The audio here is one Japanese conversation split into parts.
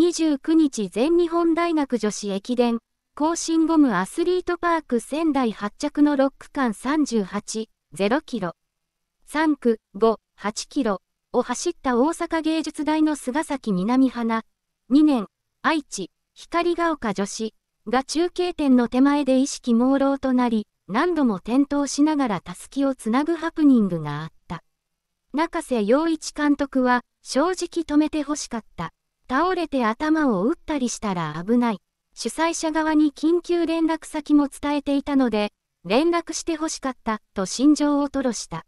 29日全日本大学女子駅伝、更新ゴムアスリートパーク仙台発着の6区間38、0キロ、3区5、8キロを走った大阪芸術大の菅崎南花、2年、愛知、光が丘女子が中継点の手前で意識朦朧となり、何度も転倒しながらたすきをつなぐハプニングがあった。中瀬陽一監督は、正直止めてほしかった。倒れて頭を打ったりしたら危ない。主催者側に緊急連絡先も伝えていたので、連絡してほしかったと心情を吐露した。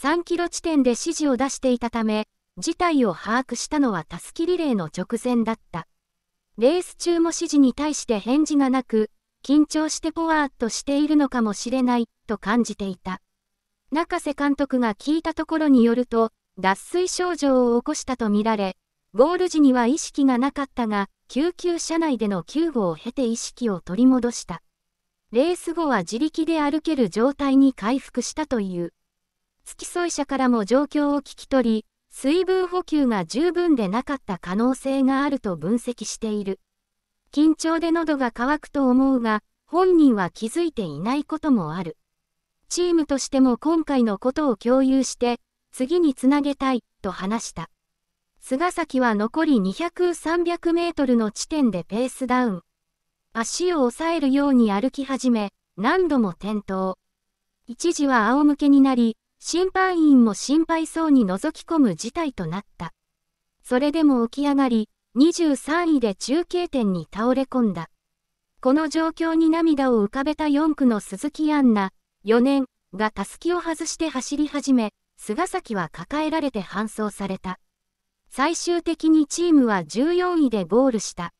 3キロ地点で指示を出していたため、事態を把握したのはたすきリレーの直前だった。レース中も指示に対して返事がなく、緊張してポワーっとしているのかもしれないと感じていた。中瀬監督が聞いたところによると、脱水症状を起こしたとみられ、ゴール時には意識がなかったが、救急車内での救護を経て意識を取り戻した。レース後は自力で歩ける状態に回復したという。付き添い者からも状況を聞き取り、水分補給が十分でなかった可能性があると分析している。緊張で喉が渇くと思うが、本人は気づいていないこともある。チームとしても今回のことを共有して、次につなげたい、と話した。菅崎は残り200、300メートルの地点でペースダウン。足を押さえるように歩き始め、何度も転倒。一時は仰向けになり、審判員も心配そうに覗き込む事態となった。それでも起き上がり、23位で中継点に倒れ込んだ。この状況に涙を浮かべた4区の鈴木杏奈、4年がたすきを外して走り始め、菅崎は抱えられて搬送された。最終的にチームは14位でゴールした。